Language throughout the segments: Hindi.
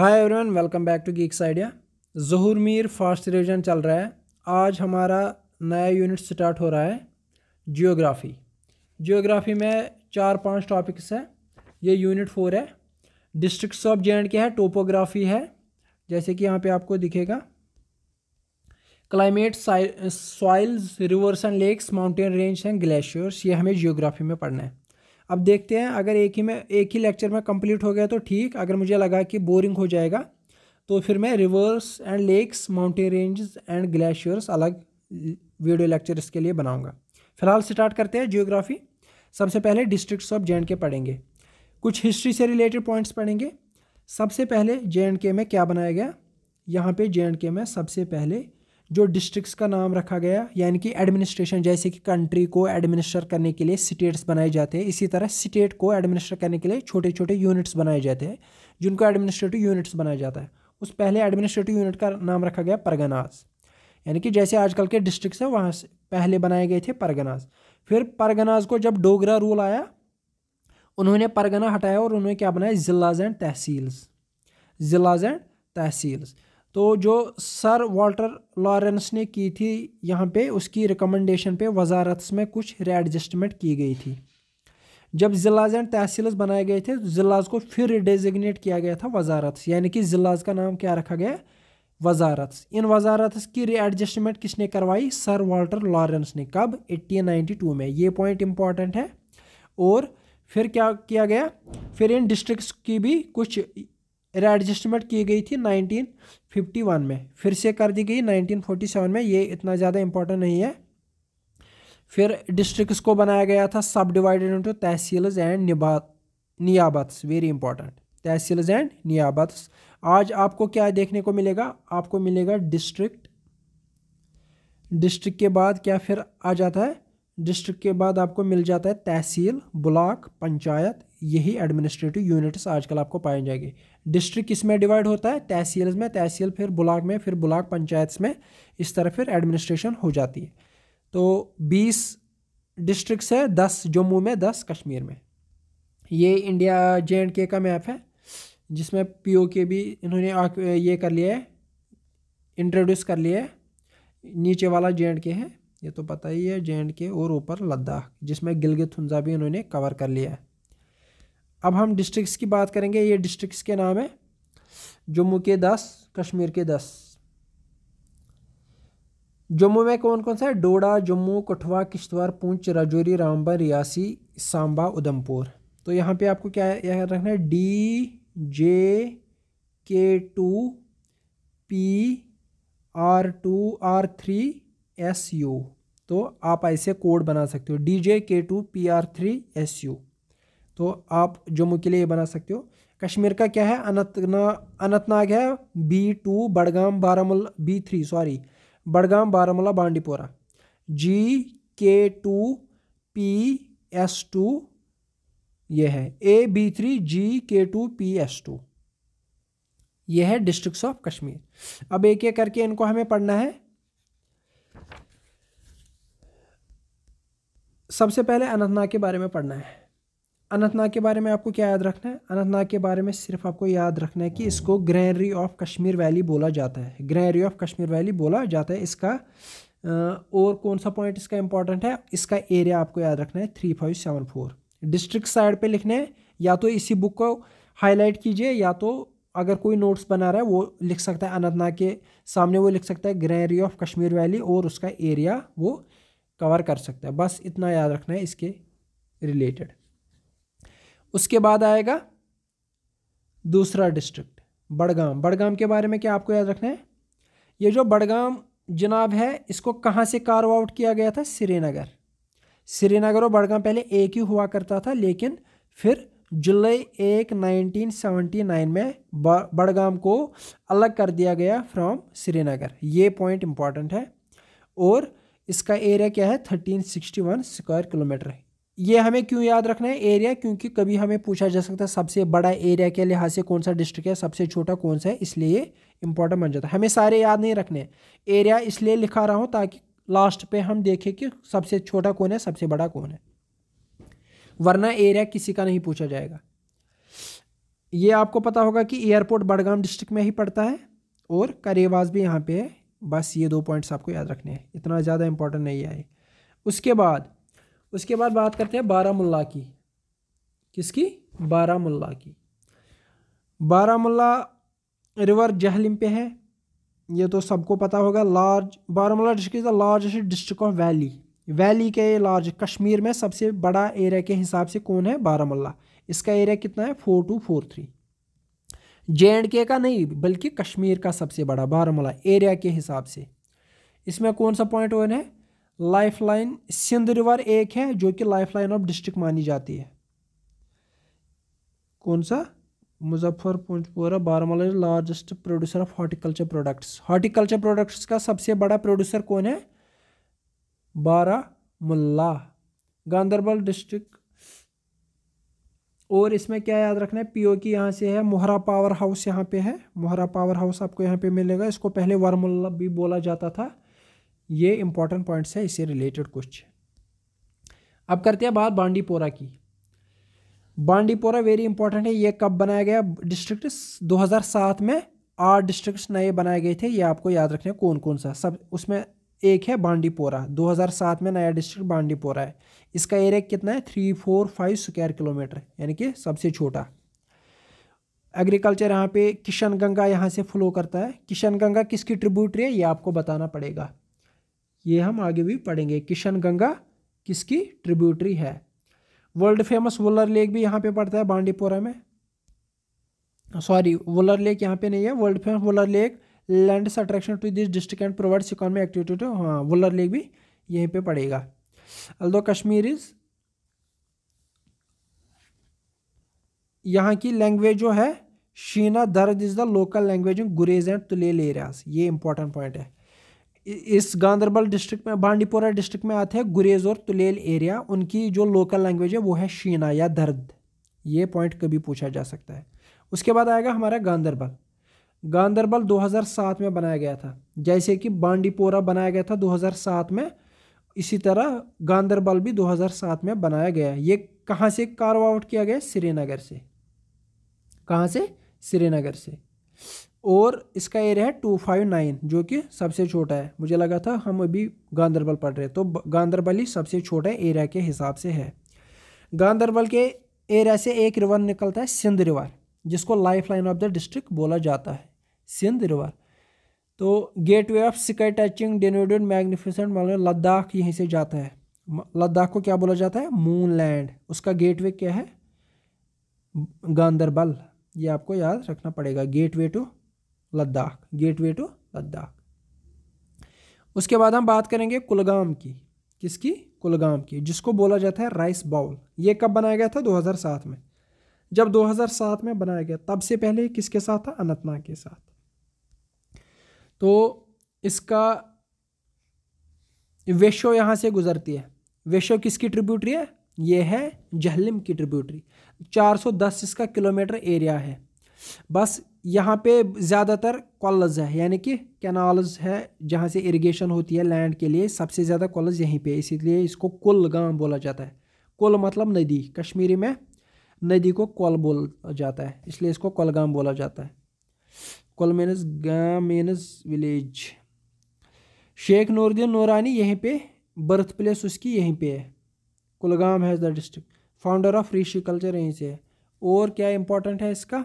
hi everyone welcome back to geeks idea Zahoor Mir first revision चल रहा है आज हमारा नया यूनिट स्टार्ट हो रहा है जियोग्राफ़ी जियोग्राफ़ी में चार पांच टॉपिक्स हैं ये यूनिट फोर है districts of J and K है टोपोग्राफी है जैसे कि यहाँ पे आपको दिखेगा climate soils rivers and lakes mountain range and glaciers ये हमें जियोग्राफी में पढ़ना है अब देखते हैं अगर एक ही में एक ही लेक्चर में कंप्लीट हो गया तो ठीक अगर मुझे लगा कि बोरिंग हो जाएगा तो फिर मैं rivers and lakes mountain ranges and glaciers अलग वीडियो लेक्चर इसके लिए बनाऊंगा फिलहाल स्टार्ट करते हैं जियोग्राफी सबसे पहले डिस्ट्रिक्ट्स ऑफ जे एंड के पढ़ेंगे कुछ हिस्ट्री से रिलेटेड पॉइंट्स पढ़ेंगे सबसे पहले जे एंड के में क्या बनाया गया यहाँ पर जे एंड के में सबसे पहले जो डिस्ट्रिक्ट्स का नाम रखा गया यानी कि एडमिनिस्ट्रेशन जैसे कि कंट्री को एडमिनिस्टर करने के लिए स्टेट्स बनाए जाते हैं इसी तरह स्टेट को एडमिनिस्टर करने के लिए छोटे छोटे यूनिट्स बनाए जाते हैं जिनको एडमिनिस्ट्रेटिव यूनिट्स बनाया जाता है उस पहले एडमिनिस्ट्रेटिव यूनिट का नाम रखा गया परगनाज यानी कि जैसे आजकल के डिस्ट्रिक्ट हैं वहाँ से पहले बनाए गए थे परगनाज फिर परगनाज को जब डोगरा रूल आया उन्होंने परगना हटाया और उन्होंने क्या बनाया ज़िलाज एंड तहसील्स ज़िलाज एंड तहसील्स तो जो सर वाल्टर लॉरेंस ने की थी यहाँ पे उसकी रिकमेंडेशन पे वजारत में कुछ रेडजस्टमेंट की गई थी जब ज़िलाज एंड तहसील्स बनाए गए थे तो ज़िलाज को फिर रिडेजिग्नेट किया गया था वजारत यानी कि ज़िलाज का नाम क्या रखा गया वजारत इन वजारत की रीएडजस्टमेंट किसने करवाई सर वाल्टर लॉरेंस ने कब 1892 में ये पॉइंट इम्पॉर्टेंट है और फिर क्या किया गया फिर इन डिस्ट्रिक्ट्स की भी कुछ एडजस्टमेंट की गई थी 1951 में फिर से कर दी गई 1947 में ये इतना ज़्यादा इम्पोर्टेंट नहीं है फिर डिस्ट्रिक्ट्स को बनाया गया था सब डिवाइडेड इंटू तहसील्स एंड निबात नियाबत्स वेरी इंपॉर्टेंट तहसील्स एंड नियाबत्स आज आपको क्या देखने को मिलेगा आपको मिलेगा डिस्ट्रिक्ट डिस्ट्रिक्ट के बाद क्या फिर आ जाता है डिस्ट्रिक्ट के बाद आपको मिल जाता है तहसील ब्लॉक पंचायत यही एडमिनिस्ट्रेटिव यूनिट्स आजकल आपको पाए जाएंगे डिस्ट्रिक्ट किस में डिवाइड होता है तहसील में तहसील फिर ब्लाक में फिर ब्लाक पंचायत में इस तरह फिर एडमिनिस्ट्रेशन हो जाती है तो बीस डिस्ट्रिक्ट है दस जम्मू में दस कश्मीर में ये इंडिया जे एंड के का मैप है जिसमें पी ओ के भी इन्होंने ये कर लिया है इंट्रोड्यूस कर लिया है नीचे वाला जे एंड के है ये तो पता ही है जे एंड के और ऊपर लद्दाख जिसमें गिलगित हंजा भी इन्होंने कवर कर लिया है अब हम डिस्ट्रिक्स की बात करेंगे ये डिस्ट्रिक्स के नाम है जम्मू के दस कश्मीर के दस जम्मू में कौन कौन सा है डोडा जम्मू कठुआ किश्तवाड़ पूंछ राजौरी रामबन रियासी सांबा उधमपुर तो यहाँ पे आपको क्या याद रखना है D J K two P R two R three S U तो आप ऐसे कोड बना सकते हो D J K two P R three S U तो आप जम्मू के लिए ये बना सकते हो कश्मीर का क्या है अनंतना अनंतनाग है B two Budgam Baramulla B three sorry Budgam Baramulla Bandipora G K two P S to ये है A B three G K two P S to यह है डिस्ट्रिक्ट ऑफ कश्मीर अब एक एक करके इनको हमें पढ़ना है सबसे पहले अनंतनाग के बारे में पढ़ना है अनंतनाग के बारे में आपको क्या याद रखना है अनंतनाग के बारे में सिर्फ आपको याद रखना है कि इसको ग्रैनरी ऑफ कश्मीर वैली बोला जाता है ग्रैनरी ऑफ कश्मीर वैली बोला जाता है इसका और कौन सा पॉइंट इसका इंपॉर्टेंट है इसका एरिया आपको याद रखना है three five seven four district side पे लिखने हैं या तो इसी बुक को हाईलाइट कीजिए या तो अगर कोई नोट्स बना रहा है वो लिख सकता है अनंतनाग के सामने वो लिख सकता है ग्रैनरी ऑफ कश्मीर वैली और उसका एरिया वो कवर कर सकता है बस इतना याद रखना है इसके रिलेटेड उसके बाद आएगा दूसरा डिस्ट्रिक्ट बड़गाम बड़गाम के बारे में क्या आपको याद रखना है ये जो बड़गाम जनाब है इसको कहाँ से कार्व आउट किया गया था श्रीनगर श्रीनगर और बड़गाम पहले एक ही हुआ करता था लेकिन फिर जुलाई एक 1979 में बड़गाम को अलग कर दिया गया फ्रॉम श्रीनगर ये पॉइंट इम्पॉर्टेंट है और इसका एरिया क्या है 1361 स्क्वायर किलोमीटर है ये हमें क्यों याद रखना है एरिया क्योंकि कभी हमें पूछा जा सकता है सबसे बड़ा एरिया के लिहाज से कौन सा डिस्ट्रिक्ट है सबसे छोटा कौन सा है इसलिए ये इंपॉर्टेंट बन जाता है हमें सारे याद नहीं रखने एरिया इसलिए लिखा रहा हूँ ताकि लास्ट पे हम देखें कि सबसे छोटा कौन है सबसे बड़ा कौन है वरना एरिया किसी का नहीं पूछा जाएगा ये आपको पता होगा कि एयरपोर्ट बड़गाम डिस्ट्रिक्ट में ही पड़ता है और करेवास भी यहाँ पर है बस ये दो पॉइंट्स आपको याद रखने हैं इतना ज़्यादा इंपॉर्टेंट नहीं है उसके बाद उसके बाद बात करते हैं बारामुल्ला की किसकी बारामुल्ला की बारामुल्ला रिवर जहलिम पे है ये तो सबको पता होगा large Baramulla district is the largest district of valley valley के लार्ज कश्मीर में सबसे बड़ा एरिया के हिसाब से कौन है बारामुल्ला इसका एरिया कितना है four two four three J and K का नहीं बल्कि कश्मीर का सबसे बड़ा बारामूला एरिया के हिसाब से इसमें कौन सा पॉइंट वन है लाइफलाइन सिंध रिवर एक है जो कि लाइफलाइन ऑफ डिस्ट्रिक्ट मानी जाती है कौन सा Muzaffarpura Baramulla largest producer of horticulture products horticulture products का सबसे बड़ा प्रोड्यूसर कौन है बारामुल्ला गांधरबल डिस्ट्रिक्ट और इसमें क्या याद रखना है पीओ की यहाँ से है मोहरा पावर हाउस यहाँ पे है मोहरा पावर हाउस आपको यहाँ पे मिलेगा इसको पहले वारमुल्ला भी बोला जाता था ये इंपॉर्टेंट पॉइंट्स है इससे रिलेटेड कुछ अब करते हैं बात बांडीपोरा की बांडीपोरा वेरी इंपॉर्टेंट है ये कब बनाया गया डिस्ट्रिक्ट 2007 में आठ डिस्ट्रिक्ट नए बनाए गए थे ये आपको याद रखने कौन कौन सा सब उसमें एक है बांडीपोरा 2007 में नया डिस्ट्रिक्ट बांडीपोरा है इसका एरिया कितना है three four five square kilometre यानी कि सबसे छोटा एग्रीकल्चर यहाँ पे किशन गंगा यहाँ से फ्लो करता है किशन गंगा किसकी ट्रिब्यूटरी है ये आपको बताना पड़ेगा ये हम आगे भी पढ़ेंगे किशन गंगा किसकी ट्रिब्यूटरी है वर्ल्ड फेमस वुलर लेक भी यहाँ पे पड़ता है बांडीपोरा में सॉरी वुलर लेक यहाँ पे नहीं है world famous Wular lake land attraction to this district and provides economy activity to हाँ वुलर लेक भी यहीं पे पड़ेगा अल्दो कश्मीर इज यहाँ की लैंग्वेज जो है Shina Dard is the local language in Gurez and Tulail areas ये इंपॉर्टेंट पॉइंट है इस गांधरबल डिस्ट्रिक्ट में बांडीपोरा डिस्ट्रिक्ट में आते हैं गुरेज और तुलेल एरिया उनकी जो लोकल लैंग्वेज है वो है शीना या दर्द ये पॉइंट कभी पूछा जा सकता है उसके बाद आएगा हमारा गांधरबल गांधरबल 2007 में बनाया गया था जैसे कि बांडीपोरा बनाया गया था 2007 में इसी तरह गांधरबल भी 2007 में बनाया गया ये कहाँ से कार्व आउट किया गया श्रीनगर से कहाँ से श्रीनगर से और इसका एरिया है टू फाइव नाइन जो कि सबसे छोटा है मुझे लगा था हम अभी गांधरबल पढ़ रहे हैं तो गांधरबल ही सबसे छोटा एरिया के हिसाब से है गांधरबल के एरिया से एक रिवर निकलता है सिंध रिवर जिसको life line of the district बोला जाता है सिंध रिवर तो gateway of sky touching denuded magnificent man Ladakh यहीं से जाता है लद्दाख को क्या बोला जाता है मून लैंड उसका गेट वे क्या है गांधरबल ये आपको याद रखना पड़ेगा gateway to Ladakh gateway to Ladakh उसके बाद हम बात करेंगे कुलगाम की किसकी कुलगाम की जिसको बोला जाता है राइस बाउल ये कब बनाया गया था 2007 में जब 2007 में बनाया गया तब से पहले किसके साथ था अनंतनाग के साथ तो इसका वेशो यहाँ से गुजरती है वेशो किसकी ट्रिब्यूटरी है ये है जहलिम की ट्रिब्यूटरी 410 इसका किलोमीटर एरिया है बस यहाँ पे ज़्यादातर कॉलज है यानी कि कैनाल्स है जहाँ से इरिगेशन होती है लैंड के लिए सबसे ज़्यादा कॉलज यहीं पे इसीलिए इसको कुल गांव बोला जाता है कुल मतलब नदी कश्मीरी में नदी को कुल बोला जाता है इसलिए इसको गांव बोला जाता है कुल मीनस गांव मीनस विलेज शेख नूरुद्दीन नूरानी यहीं पर बर्थ प्लेस उसकी यहीं पर है कुलगाम है the district founder of Rishi culture यहीं से और क्या इंपॉर्टेंट है इसका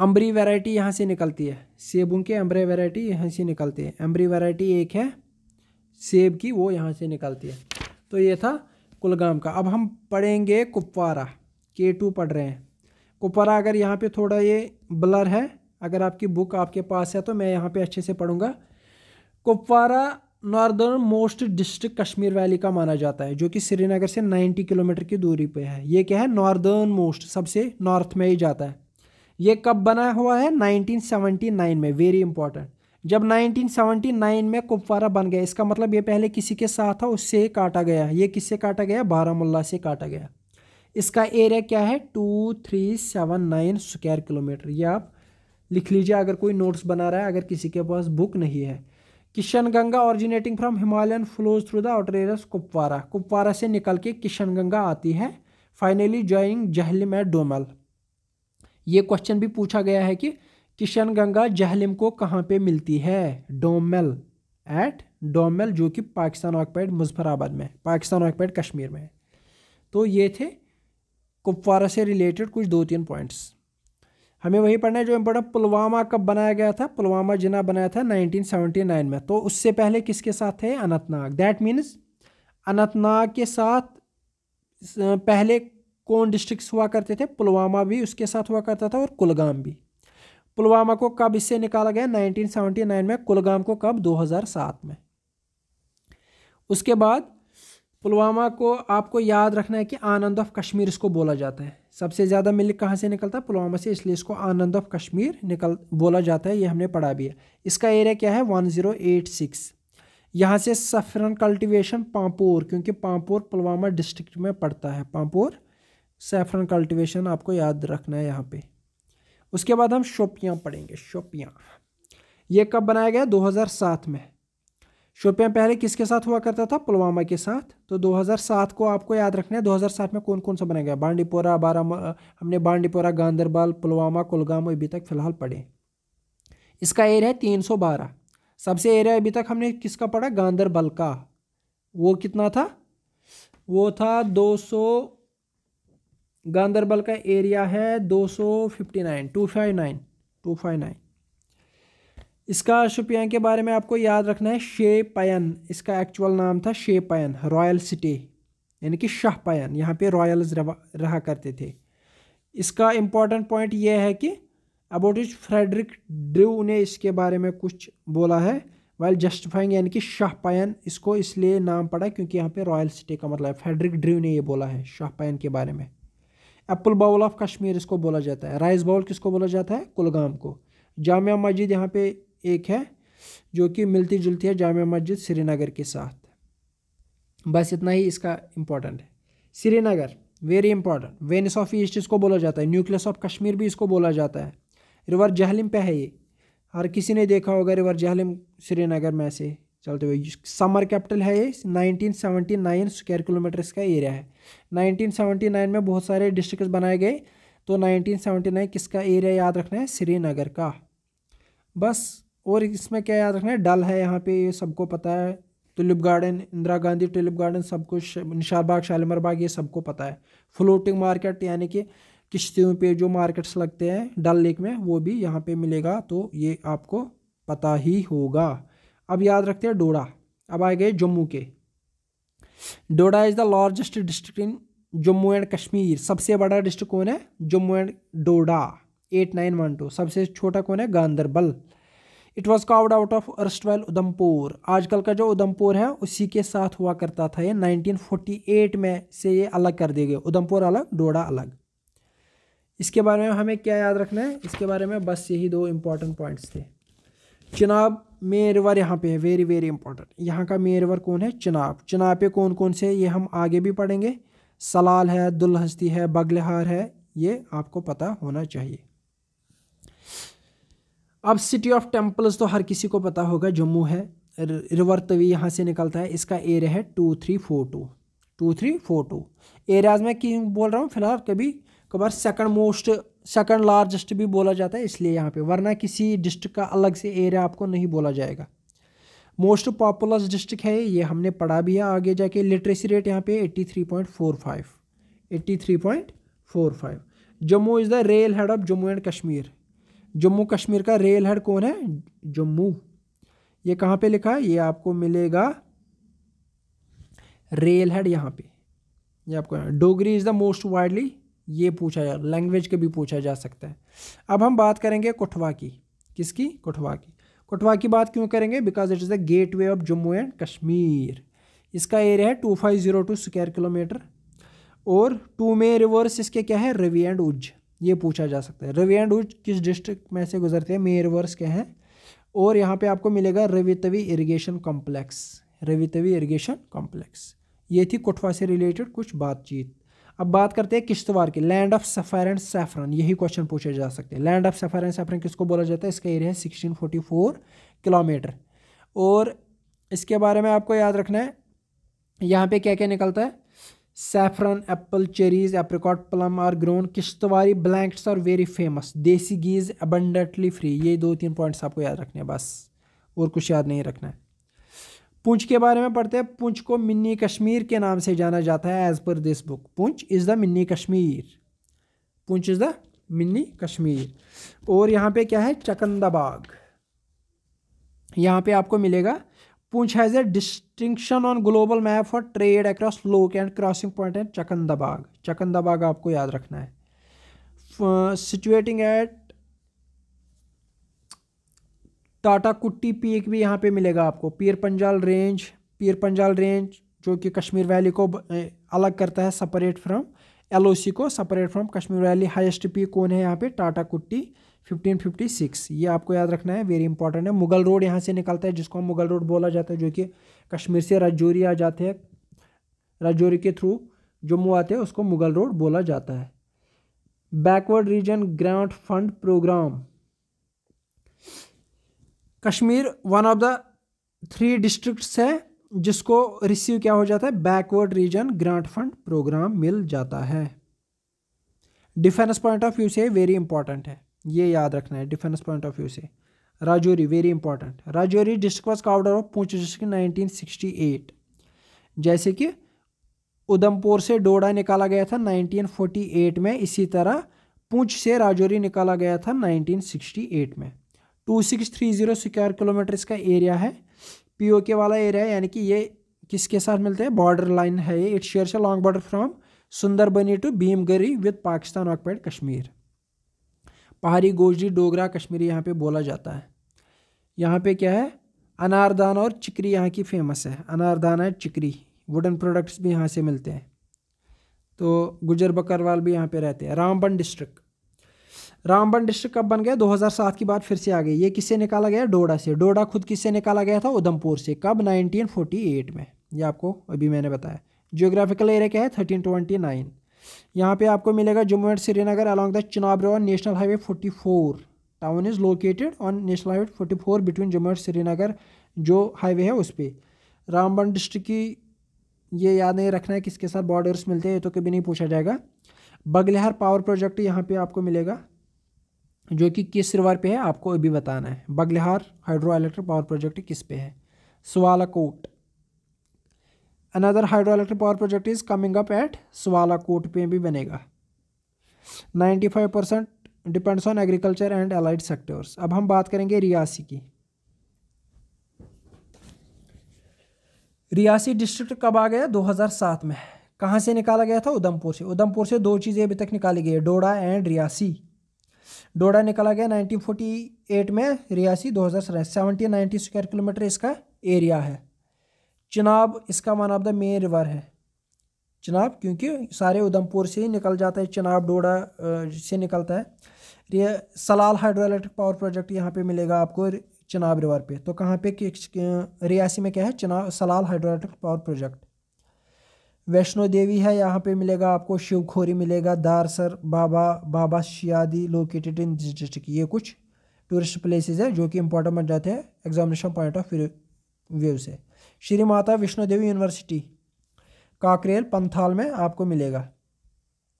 अम्बरी वैरायटी यहाँ से निकलती है सेबों के अम्बरे वैरायटी यहाँ से निकलती है अम्बरी वैरायटी एक है सेब की वो यहाँ से निकलती है तो ये था कुलगाम का अब हम पढ़ेंगे कुपवारा के टू पढ़ रहे हैं कुपवारा अगर यहाँ पे थोड़ा ये ब्लर है अगर आपकी बुक आपके पास है तो मैं यहाँ पे अच्छे से पढ़ूंगा Kupwara northern most district Kashmir valley का माना जाता है जो कि श्रीनगर से 90 किलोमीटर की दूरी पे है ये क्या है नॉर्दर्न मोस्ट सबसे नॉर्थ में ही जाता है ये कब बना हुआ है 1979 में वेरी इंपॉर्टेंट जब 1979 में कुपवारा बन गया इसका मतलब ये पहले किसी के साथ था उससे काटा गया ये किससे काटा गया बारामुल्ला से काटा गया इसका एरिया क्या है two three seven nine square kilometre ये आप लिख लीजिए अगर कोई नोट्स बना रहा है अगर किसी के पास बुक नहीं है Kishan Ganga originating from Himalayan flows through the outer areas Kupwara Kupwara से निकल के किशन गंगा आती है फाइनली ज्वाइंग जहलिम एट डोमल ये क्वेश्चन भी पूछा गया है कि किशन गंगा जहलिम को कहाँ पे मिलती है डोमेल एट डोमेल जो कि पाकिस्तान ऑक्यूपाइड मुजफ्फराबाद में पाकिस्तान ऑक्यूपाइड कश्मीर में तो ये थे कुपवारा से रिलेटेड कुछ दो तीन पॉइंट्स हमें वही पढ़ना है जो इम्पोर्टेंट पुलवामा कब बनाया गया था पुलवामा जिना बनाया था 1979 में तो उससे पहले किसके साथ थे अनंतनाग दैट मीन्स अनंतनाग के साथ पहले कौन डिस्ट्रिक्ट्स हुआ करते थे पुलवामा भी उसके साथ हुआ करता था और कुलगाम भी पुलवामा को कब इससे निकाला गया 1979 में कुलगाम को कब 2007 में उसके बाद पुलवामा को आपको याद रखना है कि आनंद ऑफ कश्मीर इसको बोला जाता है सबसे ज़्यादा मिल्क कहाँ से निकलता है पुलवामा से इसलिए इसको आनंद ऑफ कश्मीर निकल बोला जाता है ये हमने पढ़ा भी है इसका एरिया क्या है 1086 यहाँ से सफरन कल्टिवेशन पांपोर क्योंकि पांपोर पुलवामा डिस्ट्रिक्ट में पड़ता है पांपोर सेफ्रन कल्टिवेशन आपको याद रखना है यहाँ पे उसके बाद हम शोपियाँ पढ़ेंगे शोपियाँ ये कब बनाया गया 2007 में शोपियाँ पहले किसके साथ हुआ करता था पुलवामा के साथ तो 2007 को आपको याद रखना है 2007 में कौन कौन सा बनाया गया बांडीपोरा बारह हमने बांडीपोरा गांधरबल पुलवामा कुलगाम अभी तक फ़िलहाल पढ़े इसका एरिया है तीन सौ बारह सबसे एरिया अभी तक हमने किसका पढ़ा गांधरबल का वो कितना था वो था दो सौ गांधरबल का एरिया है दो सौ fifty nine two five nine two five nine इसका शुपियाँ के बारे में आपको याद रखना है शे पयन इसका एक्चुअल नाम था शे पयन रॉयल सिटी यानी कि शाह पयन यहाँ पे रॉयल्स रहा करते थे इसका इम्पॉर्टेंट पॉइंट यह है कि अबाउट इच फ्रेडरिक ड्रू ने इसके बारे में कुछ बोला है वाइल जस्टिफाइंग यानी कि शाह पायन इसको इसलिए नाम पड़ा क्योंकि यहाँ पे रॉयल सिटी का मतलब है फ्रेडरिक ड्रू ने ये बोला है शाह पायन के बारे में एप्पल बाउल ऑफ कश्मीर इसको बोला जाता है राइस बाउल किसको बोला जाता है कुलगाम को जामिया मस्जिद यहाँ पे एक है जो कि मिलती जुलती है जामिया मस्जिद श्रीनगर के साथ बस इतना ही इसका इम्पोर्टेंट है Srinagar very important Venice of east इसको बोला जाता है न्यूक्लियस ऑफ कश्मीर भी इसको बोला जाता है रिवर जहलिम पे है ये हर किसी ने देखा होगा रिवर जहलिम श्रीनगर में से चलते हुए समर कैपिटल है ये 1979 स्क्वायर किलोमीटर इसका एरिया है 1979 में बहुत सारे डिस्ट्रिक्ट बनाए गए तो 1979 किसका एरिया याद रखना है श्रीनगर का बस और इसमें क्या याद रखना है डल है यहाँ पे ये सबको पता है tulip garden Indira Gandhi tulip garden सब कुछ निशार बाग शालीमर बाग ये सबको पता है फ्लोटिंग मार्केट यानी कि किश्तियों पे जो मार्केट्स लगते हैं डल लेक में वो भी यहाँ पे मिलेगा तो ये आपको पता ही होगा अब याद रखते हैं डोडा अब आ गए जम्मू के Doda is the largest district in Jammu and Kashmir सबसे बड़ा डिस्ट्रिक्ट कौन है Jammu and Doda eight nine one two सबसे छोटा कौन है Ganderbal it was carved out of erstwhile Udhampur आजकल का जो उधमपुर है उसी के साथ हुआ करता था ये 1948 में से ये अलग कर दिए गए उधमपुर अलग डोडा अलग इसके बारे में हमें क्या याद रखना है इसके बारे में बस यही दो इम्पॉर्टेंट पॉइंट्स थे चिनाब मेरवर यहाँ पे है वेरी वेरी इंपॉर्टेंट यहाँ का मेरवर कौन है चिनाब चनाब पे कौन कौन से ये हम आगे भी पढ़ेंगे सलाल है दुलहस्ती है बगलहार है ये आपको पता होना चाहिए अब सिटी ऑफ टेम्पल्स तो हर किसी को पता होगा जम्मू है रिवर तवी यहाँ से निकलता है इसका एरिया है two three four two two three four two areas में बोल रहा हूँ फिलहाल कभी कभार सेकंड मोस्ट सेकंड लार्जेस्ट भी बोला जाता है इसलिए यहाँ पे वरना किसी डिस्ट्रिक्ट का अलग से एरिया आपको नहीं बोला जाएगा मोस्ट पॉपुलस डिस्ट्रिक्ट है ये हमने पढ़ा भी है आगे जाके लिटरेसी रेट यहाँ पे 83.45 83.45 Jammu is the rail head of Jammu and Kashmir Jammu Kashmir का रेल हेड कौन है जम्मू ये कहाँ पर लिखा है ये आपको मिलेगा रेल हेड यहाँ पे ये आपको Dogri is the most widely ये पूछा जा लैंग्वेज के भी पूछा जा सकता है अब हम बात करेंगे कुठवा की किसकी कुठवा की कुठवा की बात क्यों करेंगे because it is the gateway of Jammu and Kashmir इसका एरिया है two five zero two square kilometre और टू में रिवर्स इसके क्या है रवि एंड उज ये पूछा जा सकता है रवि एंड उज किस डिस्ट्रिक्ट में से गुजरते हैं मे रिवर्स के हैं और यहाँ पे आपको मिलेगा रवितवी इरिगेशन कॉम्प्लेक्स रवितवी इरिगेशन कॉम्प्लेक्स ये थी कुठवा से रिलेटेड कुछ बातचीत अब बात करते हैं किश्तवार की land of sapphire and saffron यही क्वेश्चन पूछे जा सकते हैं land of sapphire and saffron किसको बोला जाता है इसका एरिया है सिक्सटीन फोर्टी फोर किलोमीटर और इसके बारे में आपको याद रखना है यहाँ पे क्या क्या निकलता है saffron apple cherries apricot plum are grown Kishtwari blankets are very famous देसी गीज अबंडली फ्री ये दो तीन पॉइंट्स आपको याद रखने हैं बस और कुछ याद नहीं रखना है पुंछ के बारे में पढ़ते हैं पुंछ को मिनी कश्मीर के नाम से जाना जाता है as per this book Poonch is the mini Kashmir Poonch is the mini Kashmir और यहाँ पे क्या है चकंदाबाग यहाँ पे आपको मिलेगा Poonch has a distinction on global map for trade across लोक एंड क्रॉसिंग पॉइंट एंड चकंदाबाग चकंदाबाग आपको याद रखना है सिचुएटिंग एट टाटा कुट्टी पीक भी यहाँ पे मिलेगा आपको पीर पंजाल रेंज पीर पंजाल रेंज जो कि कश्मीर वैली को अलग करता है सेपरेट फ्रॉम एल को separate from Kashmir valley highest peak कौन है यहाँ पे टाटा कुट्टी 1556 ये आपको याद रखना है वेरी इंपॉर्टेंट है मुगल रोड यहाँ से निकलता है जिसको मुगल रोड बोला जाता है जो कि कश्मीर से राजौरी आ जाते हैं राजौरी के थ्रू जम्मू आते हैं उसको मुगल रोड बोला जाता है backward region grant fund programme Kashmir one of the three districts है जिसको रिसीव क्या हो जाता है backward region grant fund programme मिल जाता है डिफेंस पॉइंट ऑफ व्यू से वेरी इंपॉर्टेंट है ये याद रखना है डिफेंस पॉइंट ऑफ व्यू से Rajouri very important Rajouri district was carved of Poonch district eight जैसे कि उधमपुर से डोडा निकाला गया था 1948 में इसी तरह पूंछ से राजौरी निकाला गया था 1968 में two six three zero square kilometre इसका एरिया है पी ओ के वाला एरिया है यानी कि ये किसके साथ मिलते हैं बॉर्डर लाइन है ये it share a long border from Sundarbani to Bhimgari with Pakistan occupied Kashmir Pahari Gojri Dogra Kashmiri यहाँ पे बोला जाता है यहाँ पे क्या है अनारदाना और चिकरी यहाँ की फेमस है अनारदाना चिकरी वुडन प्रोडक्ट्स भी यहाँ से मिलते हैं तो गुजर बकरवाल भी यहाँ पे रहते हैं रामबन डिस्ट्रिक्ट रामबन डिस्ट्रिक्ट कब बन गया 2007 की बात फिर से आ गई ये किससे निकाला गया डोडा से डोडा खुद किससे निकाला गया था उधमपुर से कब 1948 में ये आपको अभी मैंने बताया जियोग्राफिकल एरिया क्या है 1329 यहाँ पे आपको मिलेगा Jammu and Srinagar along the Chenab road national highway four town is located on national highway four between Jammu and Srinagar जो हाईवे है उस पर रामबन डिस्ट्रिक्ट की ये याद नहीं रखना है किसके साथ बॉर्डर्स मिलते हैं ये तो कभी नहीं पूछा जाएगा बगलिहार पावर प्रोजेक्ट यहाँ पे आपको मिलेगा जो कि किस रिवर पे है आपको अभी बताना है Baglihar hydro electric power project किस पे है Kot another hydro electric power project is coming up at Kot पे भी बनेगा ninety five percent depends on agriculture and allied sectors अब हम बात करेंगे रियासी की रियासी डिस्ट्रिक्ट कब आ गया 2007 में कहाँ से निकाला गया था उधमपुर से उधमपुर से दो चीज़ें अभी तक निकाली गई है डोडा एंड रियासी डोडा निकाला गया 1948 में रियासी दो हज़ार सेवनटीन नाइन्टी स्क्वायर किलोमीटर इसका एरिया है चिनाब इसका one of the main river है चिनाब क्योंकि सारे उधमपुर से ही निकल जाता है चिनाब डोडा से निकलता है Salal hydro electric power project यहाँ पे मिलेगा आपको चिनाब रिवर पे तो कहाँ पे रियासी में क्या है Chenab Salal hydro electric power project Vaishno Devi है यहाँ पे मिलेगा आपको शिवखोरी मिलेगा Darsar Baba Baba Siyadi located in this district ये कुछ टूरिस्ट प्लेसेस हैं जो कि इंपॉर्टेंट बन जाते हैं एग्जामिनेशन पॉइंट ऑफ व्यू से श्री माता वैष्णो देवी यूनिवर्सिटी काकरेल पंथाल में आपको मिलेगा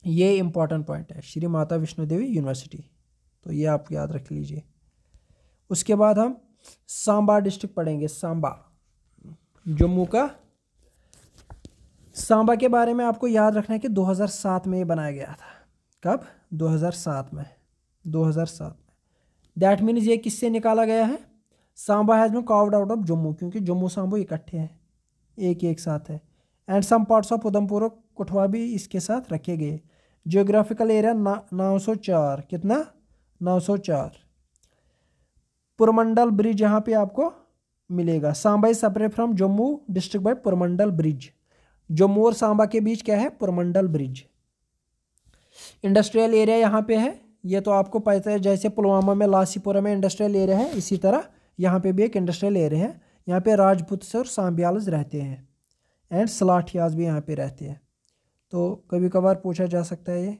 ये इंपॉर्टेंट पॉइंट है श्री माता वैष्णो देवी यूनिवर्सिटी तो ये आप याद रख लीजिए उसके बाद हम सांबा डिस्ट्रिक्ट पढ़ेंगे सांबा जम्मू का सांबा के बारे में आपको याद रखना है कि 2007 में ये बनाया गया था कब 2007 में 2007 में दैट मीन्स ये किससे निकाला गया है Samba has been carved out of Jammu क्योंकि जम्मू सांबो इकट्ठे हैं एक एक साथ है and some parts of Udhampur और कुठवा भी इसके साथ रखे गए जियोग्राफिकल एरिया नौ सौ चार कितना नौ सौ चार पुरमंडल ब्रिज यहाँ पे आपको मिलेगा Samba is separate from Jammu district by Purmandal bridge जो मोर सांबा के बीच क्या है पुरमंडल ब्रिज इंडस्ट्रियल एरिया यहाँ पे है ये तो आपको पता है जैसे पुलवामा में लासीपुरा में इंडस्ट्रियल एरिया है इसी तरह यहाँ पे भी एक इंडस्ट्रियल एरिया है यहाँ पे राजपूत और सांबियालज रहते हैं एंड सलाठियाज भी यहाँ पे रहते हैं तो कभी कभार पूछा जा सकता है ये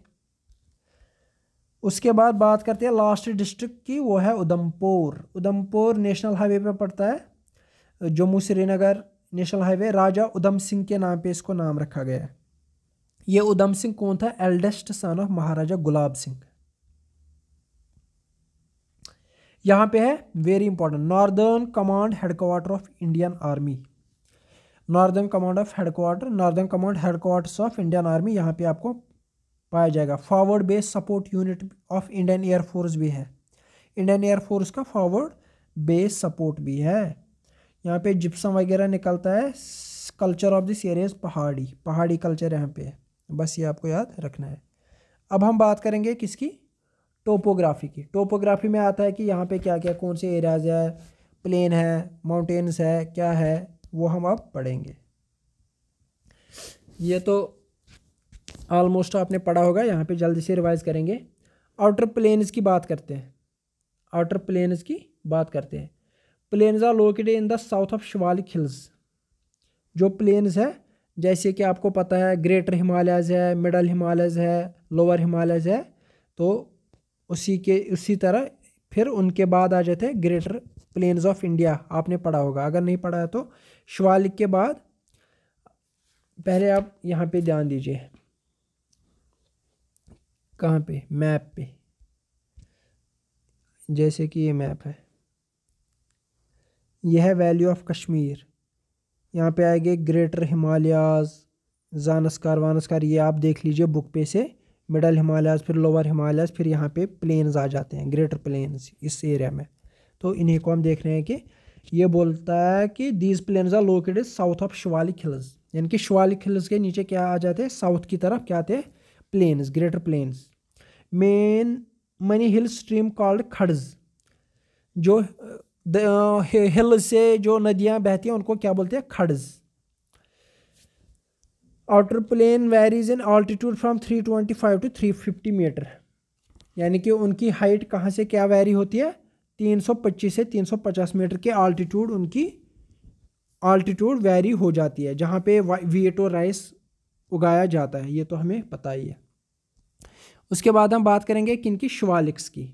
उसके बाद बात करते हैं लास्ट डिस्ट्रिक्ट की वो है उधमपुर उधमपुर नेशनल हाईवे पर पड़ता है जम्मू श्रीनगर नेशनल हाईवे राजा उधम सिंह के नाम पे इसको नाम रखा गया ये उधम सिंह कौन था eldest son of Maharaja Gulab Singh यहाँ पे है very important northern command headquarter of Indian army northern command of headquarter northern command headquarter of Indian army यहाँ पे आपको पाया जाएगा forward base support unit of Indian air force भी है इंडियन एयरफोर्स का फॉरवर्ड बेस सपोर्ट भी है यहाँ पे जिप्सम वगैरह निकलता है कल्चर ऑफ दिस एरियाज पहाड़ी पहाड़ी कल्चर यहाँ पे बस ये आपको याद रखना है अब हम बात करेंगे किसकी टोपोग्राफी की टोपोग्राफी में आता है कि यहाँ पे क्या क्या कौन से एरियाज है प्लेन है माउंटेन्स है क्या है वो हम अब पढ़ेंगे ये तो ऑलमोस्ट आपने पढ़ा होगा यहाँ पे जल्दी से रिवाइज करेंगे आउटर प्लेन्स की बात करते हैं आउटर प्लेन्स की बात करते हैं plains are located in the south of Shivalik hills जो प्लेन्स है जैसे कि आपको पता है ग्रेटर हिमालयज है मिडल हिमालयज है लोअर हिमालयज है तो उसी के उसी तरह फिर उनके बाद आ जाते हैं ग्रेटर प्लेन्स ऑफ इंडिया आपने पढ़ा होगा अगर नहीं पढ़ा है तो शिवालिक के बाद पहले आप यहाँ पे ध्यान दीजिए कहाँ पे मैप पे जैसे कि ये मैप है यह है वैली ऑफ कश्मीर यहाँ पे आएंगे ग्रेटर हिमालयाज जानसकार वानसकार ये आप देख लीजिए बुक पे से मिडल हिमालयाज फिर लोअर हिमालयाज फिर यहाँ पे प्लेन्स आ जाते हैं ग्रेटर प्लेन्स इस एरिया में तो इन्हीं को हम देख रहे हैं कि ये बोलता है कि these plains are located south of Shivalik hills यानी कि शिवालिक हिल्स के नीचे क्या आ जाते हैं साउथ की तरफ क्या आते हैं plains greater plains main many hill stream called खड़ज जो हिल से जो नदियाँ बहती हैं उनको क्या बोलते हैं खड़ज outer plain varies in altitude from 325 to 350 metre यानी कि उनकी हाइट कहाँ से क्या वेरी होती है 325 से 350 मीटर के आल्टीट्यूड उनकी आल्टीट्यूड वेरी हो जाती है जहाँ पे वीट और राइस उगाया जाता है ये तो हमें पता ही है उसके बाद हम बात करेंगे किन की शिवालिक्स की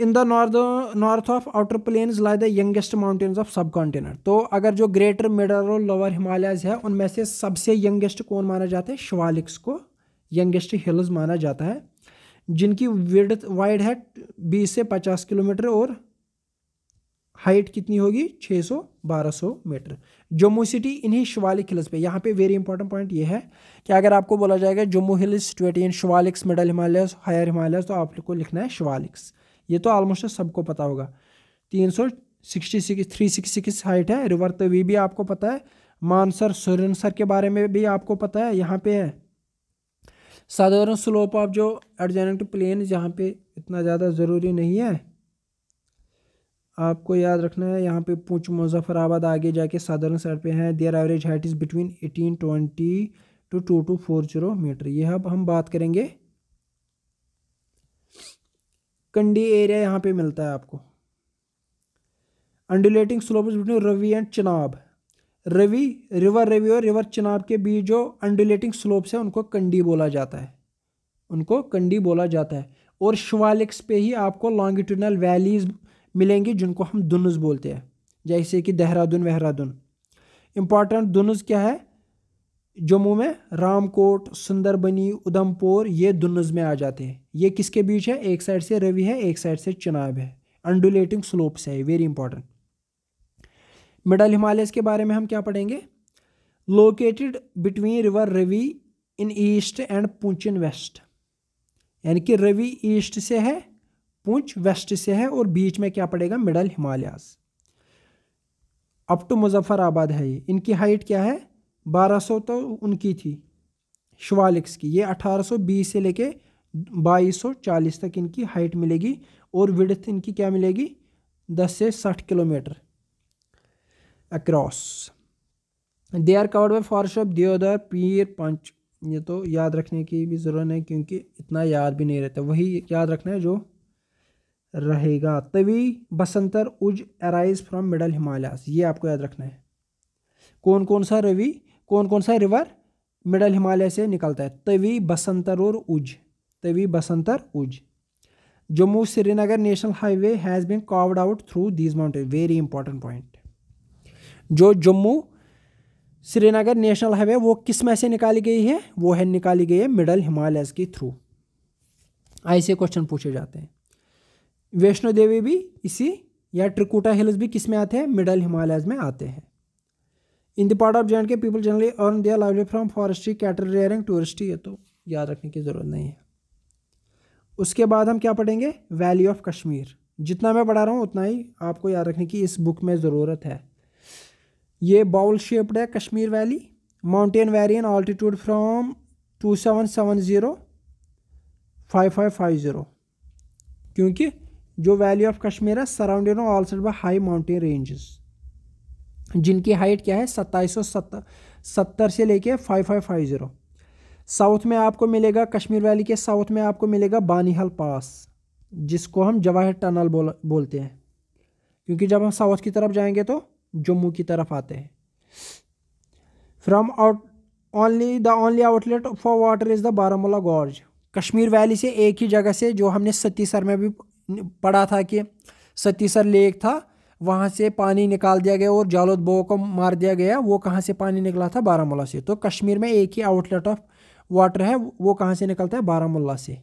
in the north north of outer plains lie the youngest mountains of subcontinent तो अगर जो ग्रेटर मिडल और लोअर हिमालयाज है उनमें से सबसे यंगेस्ट कौन माना जाता है शिवालिक्स को यंगेस्ट हिल्स माना जाता है जिनकी विड्थ वाइड है बीस से पचास किलोमीटर और हाइट कितनी होगी 600-1200 मीटर जम्मू सिटी इन्हीं शिवालिक हिल्स पे यहाँ पे वेरी इंपॉर्टेंट पॉइंट ये है कि अगर आपको बोला जाएगा Jammu hills situate in Shivaliks middle Himalayas higher Himalayas तो आप लोग को लिखना है शिवालिक्स ये तो ऑलमोस्ट सबको पता होगा तीन सौ sixty six three six six height है रिवर तवी तो भी आपको पता है मानसर सुरनसर के बारे में भी आपको पता है यहाँ पे है साधारण स्लोप ऑफ जो एडजेंट प्लेन यहाँ पे इतना ज़्यादा ज़रूरी नहीं है आपको याद रखना है यहाँ पे पूछ मुजफ्फराबाद आगे जाके साधारण सर पे हैं their average height is between eighteen twenty two two two four zero metre यह अब हम बात करेंगे कंडी एरिया यहाँ पे मिलता है आपको undulating slopes between Ravi and Chenab Ravi river Ravi और रिवर चिनाब के बीच जो अंडुलेटिंग स्लोप्स हैं उनको कंडी बोला जाता है उनको कंडी बोला जाता है और शिवालिक्स पे ही आपको लॉन्गिट्यूडनल वैलीज़ मिलेंगी जिनको हम दुनस बोलते हैं जैसे कि देहरादून वहरादून इम्पॉर्टेंट दुनस क्या है जम्मू में रामकोट सुंदरबनी उधमपुर ये दुनज में आ जाते हैं ये किसके बीच है एक साइड से रवि है एक साइड से चिनाब है अंडुलेटिंग स्लोप्स है वेरी इंपॉर्टेंट मिडल हिमालयस के बारे में हम क्या पढ़ेंगे located between river Ravi in east and Poonch in west यानी कि रवि ईस्ट से है पुंछ वेस्ट से है और बीच में क्या पड़ेगा middle Himalayas up to Muzaffarabad है ये इनकी हाइट क्या है बारह सौ तो उनकी थी शवालिक्स की ये अठारह सौ बीस से लेके बाईस सौ चालीस तक इनकी हाइट मिलेगी और विड्थ इनकी क्या मिलेगी दस से साठ kilometre across they are covered by forest of deodar Pir Panjal ये तो याद रखने की भी ज़रूरत है क्योंकि इतना याद भी नहीं रहता वही याद रखना है जो रहेगा तवी बसंतर उज अराइज फ्रॉम मिडल हिमालयस ये आपको याद रखना है कौन कौन सा रवि कौन कौन सा रिवर मिडल हिमालय से निकलता है तवी बसंतर और उज Tawi Basantar Ujh Jammu Srinagar national highway has been carved out through these mountain very important point जो जम्मू श्रीनगर नेशनल हाईवे वो किस में से निकाली गई है वो है निकाली गई है मिडल हिमालय के थ्रू ऐसे क्वेश्चन पूछे जाते हैं वैष्णो देवी भी इसी या ट्रिकुटा हिल्स भी किस में आते हैं मिडल हिमालयज में आते हैं in the part of J and K people generally earn their livelihood from forestry cattle rearing टूरिस्टी है तो याद रखने की ज़रूरत नहीं है उसके बाद हम क्या पढ़ेंगे वैली ऑफ कश्मीर जितना मैं पढ़ा रहा हूँ उतना ही आपको याद रखने की इस बुक में ज़रूरत है ये बाउल शेप्ड है Kashmir valley mountain in altitude from two seven seven zero five five five zero क्योंकि जो वैली ऑफ कश्मीर है surrounded all side by high mountain ranges जिनकी हाइट क्या है सत्ताईस सौ सत्तर सत्तर से लेके five five five zero south में आपको मिलेगा कश्मीर वैली के साउथ में आपको मिलेगा बानीहल पास जिसको हम जवाहर टनल बोल बोलते हैं क्योंकि जब हम साउथ की तरफ जाएंगे तो जम्मू की तरफ आते हैं from out only the only outlet for water is the Baramulla gorge Kashmir valley से एक ही जगह से जो हमने सतीसर में भी पढ़ा था कि सतीसर लेक था वहाँ से पानी निकाल दिया गया और जालोद बो को मार दिया गया वो कहाँ से पानी निकला था बारामूला से तो कश्मीर में एक ही आउटलेट ऑफ वाटर है वो कहाँ से निकलता है बारामूला से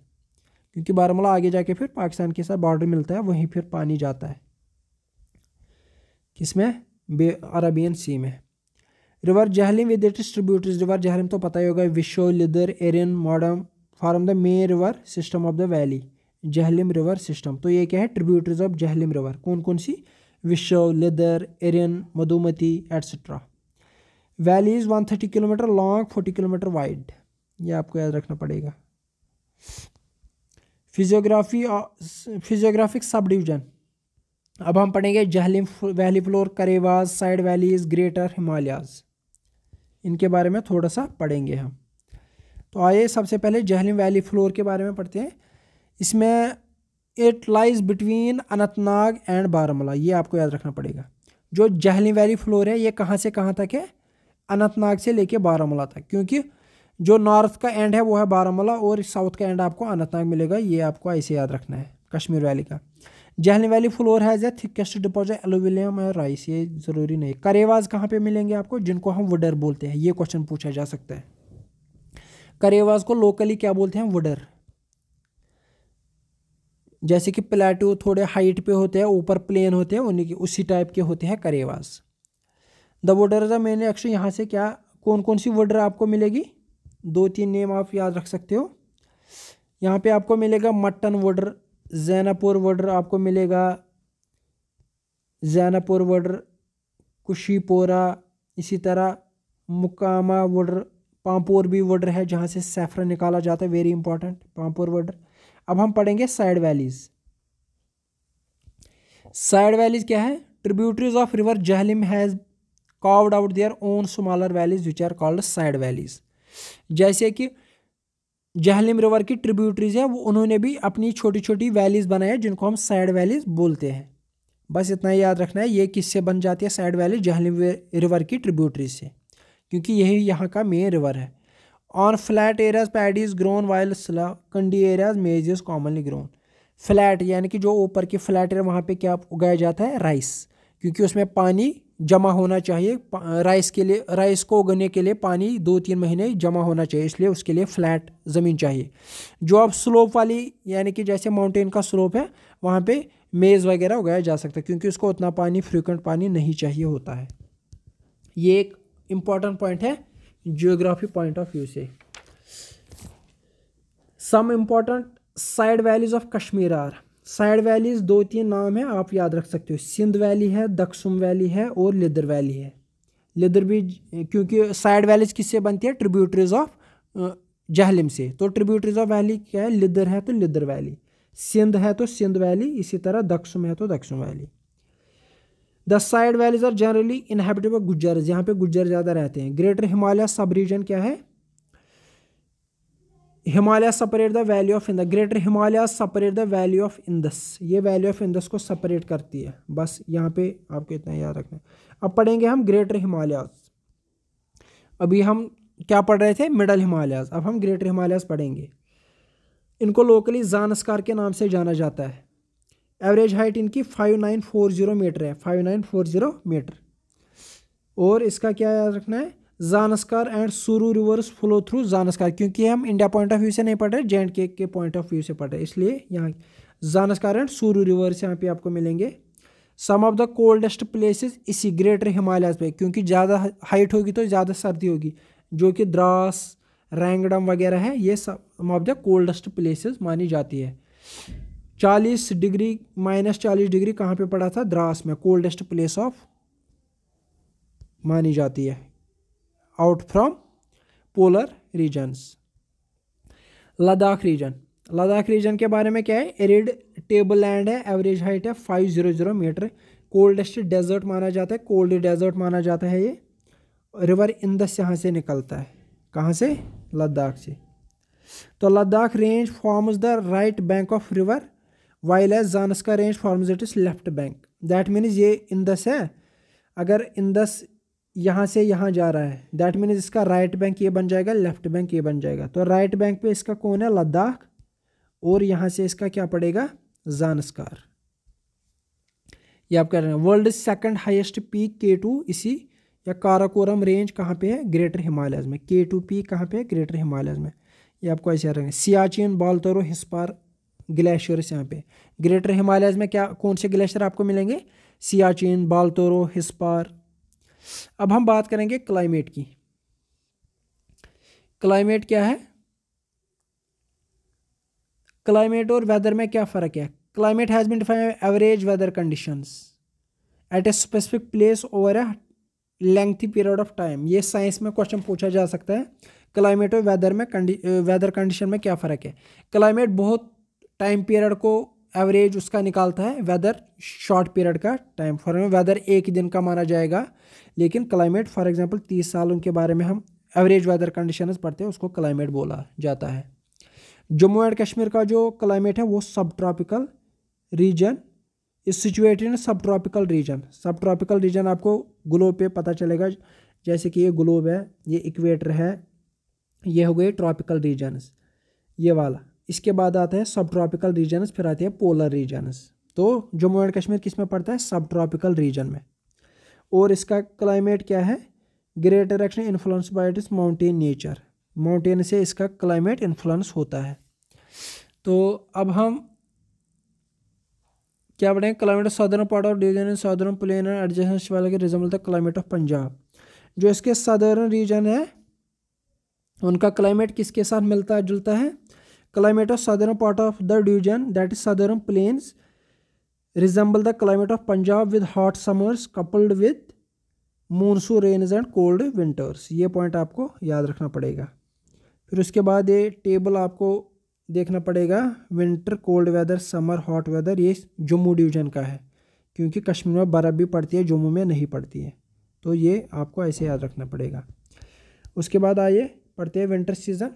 क्योंकि बारामूला आगे जाके फिर पाकिस्तान के साथ बॉर्डर मिलता है वहीं फिर पानी जाता है किसमें बे अरबियन सी में river Jhelum with distributors river Jhelum तो पता ही होगा विशो लिदर एरिन मॉडम form the main river system of the valley Jhelum river system तो ये क्या है ट्रिब्यूटरीज ऑफ जहलिम रिवर कौन कौन सी Vishow Lidder Erin Madhumati etcetera valley is one thirty kilometre long forty kilometre wide ये आपको याद रखना पड़ेगा फिजियोग्राफी फिजियोग्राफिक सब डिविजन अब हम पढ़ेंगे जहलिम वैली फ्लोर करेवाज साइड वैलीज ग्रेटर हिमालयाज इनके बारे में थोड़ा सा पढ़ेंगे हम तो आइए सबसे पहले जहलिम वैली फ्लोर के बारे में पढ़ते हैं इसमें it lies between Anantnag and Baramulla ये आपको याद रखना पड़ेगा जो जहली वैली फ्लोर है ये कहाँ से कहाँ तक है अनंतनाग से लेके बारामूला तक क्योंकि जो नॉर्थ का एंड है वो है बारामूला और साउथ का एंड आपको अनंतनाग मिलेगा ये आपको ऐसे याद रखना है कश्मीर वैली का Jhelum valley floor has a thickest deposit alluvium और राइस ये ज़रूरी नहीं करेवाज कहाँ पे मिलेंगे आपको जिनको हम वुडर बोलते हैं ये क्वेश्चन पूछा जा सकता है करेवाज को लोकली क्या बोलते हैं वुडर जैसे कि प्लेटो थोड़े हाइट पे होते हैं ऊपर प्लेन होते हैं उन्हीं के उसी टाइप के होते हैं करेवास द द मैंने एक्चुअली यहाँ से क्या कौन कौन सी वर्डर आपको मिलेगी दो तीन नेम आप याद रख सकते हो यहाँ पे आपको मिलेगा मट्टन वर्डर जैनापुर वर्डर आपको मिलेगा जैनापुर वर्डर कुशीपोरा इसी तरह मुकामा वर्डर पामपोर भी वर्डर है जहाँ से सैफरा निकाला जाता है वेरी इंपॉर्टेंट पामपोर वर्डर अब हम पढ़ेंगे साइड वैलीज साइड वैलीज क्या है tributaries of river Jhelum has carved out their own smaller valleys which are called side valleys जैसे कि जहलिम रिवर की ट्रिब्यूटरीज है वो उन्होंने भी अपनी छोटी छोटी वैलीज बनाई है जिनको हम साइड वैलीज बोलते हैं बस इतना याद रखना है ये किससे बन जाती है साइड वैली जहलिम रिवर की ट्रिब्यूटरी से क्योंकि यही यहाँ का मेन रिवर है on flat areas paddies grown grown while Kandi areas maize is commonly grown flat यानी कि जो ऊपर की फ्लैट है वहाँ पे क्या उगाया जाता है राइस क्योंकि उसमें पानी जमा होना चाहिए राइस के लिए राइस को उगने के लिए पानी दो तीन महीने जमा होना चाहिए इसलिए उसके लिए फ्लैट ज़मीन चाहिए जो अब स्लोप वाली यानी कि जैसे माउंटेन का स्लोप है वहाँ पे मेज़ वगैरह उगाया जा सकता है क्योंकि उसको उतना पानी फ्रिक्वेंट पानी नहीं चाहिए होता है ये एक इम्पॉर्टेंट पॉइंट है जियोग्राफी पॉइंट ऑफ व्यू से some important side valleys of Kashmir are side valleys दो तीन नाम हैं आप याद रख सकते हो सिंध वैली है दक्सुम वैली है और लिदर वैली है लिदर भी क्योंकि साइड वैलीज किससे बनती है ट्रिब्यूटरीज ऑफ जहलिम से तो ट्रिब्यूटरीज ऑफ वैली क्या है लिदर है तो लिदर वैली सिंध है तो सिंध वैली इसी तरह दक्सुम है तो Daksum valley the side valleys are generally inhabited by Gujjar यहाँ पे गुज्जर ज़्यादा रहते हैं ग्रेटर हिमालय सब रीजन क्या है Himalaya separate the valley of Indus greater Himalaya separate the valley of Indus ये वैली ऑफ इंदस को सेपरेट करती है बस यहाँ पे आपको इतना याद रखना है अब पढ़ेंगे हम ग्रेटर हिमालय अभी हम क्या पढ़ रहे थे मिडल हिमालयाज अब हम ग्रेटर हिमालयाज पढ़ेंगे इनको लोकली जानसकार के नाम से जाना जाता है एवरेज हाइट इनकी five nine four zero metre है five nine four zero metre और इसका क्या याद रखना है Zanskar and Suru rivers flow through Zanskar क्योंकि हम इंडिया पॉइंट ऑफ व्यू से नहीं पढ़ रहे जे एंड के के पॉइंट ऑफ व्यू से पढ़ रहे इसलिए यहाँ जानस्कार एंड सुरू रिवर्स यहाँ पे आपको मिलेंगे some of the coldest places इसी ग्रेटर हिमालयाज पे क्योंकि ज़्यादा हाइट होगी तो ज़्यादा सर्दी होगी जो कि द्रास रैंगडम वगैरह है ये some of the coldest places मानी जाती है चालीस डिग्री माइनस चालीस डिग्री कहाँ पे पड़ा था द्रास में कोल्डेस्ट प्लेस ऑफ मानी जाती है out from polar regions Ladakh region Ladakh region के बारे में क्या है एरिड टेबल लैंड है एवरेज हाइट है five zero zero metre coldest desert माना जाता है कोल्ड डेजर्ट माना जाता है ये रिवर इंदस यहाँ से निकलता है कहाँ से लद्दाख से तो Ladakh range forms the right bank of river while as जानस का range form it is left bank that means ये इंदस है अगर इंदस यहाँ से यहाँ जा रहा है दैट मीन्स इसका राइट बैंक ये बन जाएगा लेफ्ट बैंक ये बन जाएगा तो राइट बैंक पे इसका कौन है लद्दाख और यहाँ से इसका क्या पड़ेगा जानसकार ये आप कह रहे हैं world second highest peak K two इसी या काराकोरम रेंज कहाँ पे है ग्रेटर हिमालयस में के टू पीक कहाँ पे है ग्रेटर हिमालयस में ये आपको ऐसे रहेंगे सियाचिन बालतरो हिस्पार ग्लेशियर्स यहाँ पे ग्रेटर हिमालयाज़ में क्या कौन से ग्लेशियर आपको मिलेंगे सियाचिन बालतोरो हिस्पार अब हम बात करेंगे क्लाइमेट की क्लाइमेट क्या है क्लाइमेट और वेदर में क्या फ़र्क है climate has been define average weather conditions at a specific place over a lengthy period of time ये साइंस में क्वेश्चन पूछा जा सकता है क्लाइमेट और वेदर में वेदर कंडीशन में क्या फ़र्क है क्लाइमेट बहुत टाइम पीरियड को एवरेज उसका निकालता है वेदर शॉर्ट पीरियड का टाइम फॉर वेदर एक ही दिन का माना जाएगा लेकिन क्लाइमेट फॉर एग्जांपल तीस सालों के बारे में हम एवरेज वेदर कंडीशंस पढ़ते हैं उसको क्लाइमेट बोला जाता है जम्मू एंड कश्मीर का जो क्लाइमेट है वो sub tropical region is situated in sub tropical region sub tropical region आपको ग्लोब पर पता चलेगा जैसे कि ये ग्लोब है ये इक्वेटर है ये हो गए ट्रॉपिकल रीजन्स ये वाला इसके बाद आता है सब ट्रॉपिकल रीजनस फिर आते हैं पोलर रीजनस तो जम्मू एंड कश्मीर किस में पड़ता है सब ट्रॉपिकल रीजन में और इसका क्लाइमेट क्या है greater direction influence by its mountain nature mountain से इसका क्लाइमेट इन्फ्लुएंस होता है तो अब हम क्या बढ़ें climate of southern part of region in southern plain and एडजस्टन वाले के मिलता है क्लाइमेट ऑफ पंजाब जो इसके सदर्न रीजन है उनका क्लाइमेट किसके साथ मिलता जुलता है climate of southern part of the division that is southern plains resemble the climate of Punjab with hot summers coupled with monsoon rains and cold winters ये पॉइंट आपको याद रखना पड़ेगा फिर उसके बाद ये टेबल आपको देखना पड़ेगा winter cold weather summer hot weather ये जम्मू डिवीजन का है क्योंकि कश्मीर में बर्फ़ भी पड़ती है जम्मू में नहीं पड़ती है तो ये आपको ऐसे याद रखना पड़ेगा उसके बाद आइए पढ़ते हैं विंटर सीज़न